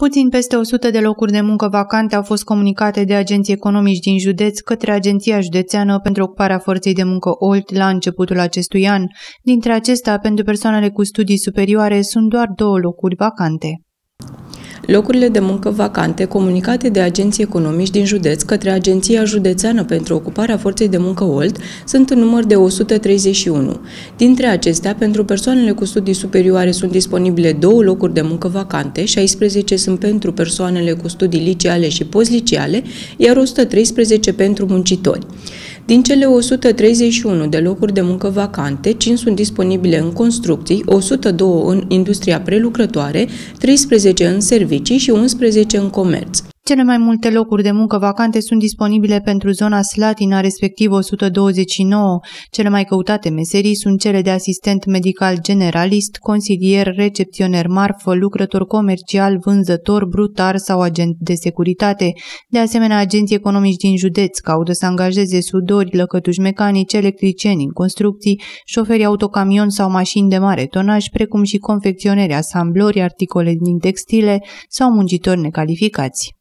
Puțin peste 100 de locuri de muncă vacante au fost comunicate de agenții economici din județ către Agenția Județeană pentru Ocuparea Forței de Muncă OLT la începutul acestui an. Dintre acestea, pentru persoanele cu studii superioare sunt doar două locuri vacante. Locurile de muncă vacante comunicate de agenții economici din județ către Agenția Județeană pentru Ocuparea Forței de Muncă OLD sunt în număr de 131. Dintre acestea, pentru persoanele cu studii superioare sunt disponibile două locuri de muncă vacante, 16 sunt pentru persoanele cu studii liceale și postliceale, iar 113 pentru muncitori. Din cele 131 de locuri de muncă vacante, 5 sunt disponibile în construcții, 102 în industria prelucrătoare, 13 în servicii și 11 în comerț. Cele mai multe locuri de muncă vacante sunt disponibile pentru zona Slatina, respectiv 129. Cele mai căutate meserii sunt cele de asistent medical generalist, consilier, recepționer marfă, lucrător comercial, vânzător, brutar sau agent de securitate. De asemenea, agenții economici din județ caută să angajeze sudori, lăcătuși mecanici, electricieni în construcții, șoferi autocamion sau mașini de mare tonaj, precum și confecționeri, asamblori, articole din textile sau muncitori necalificați.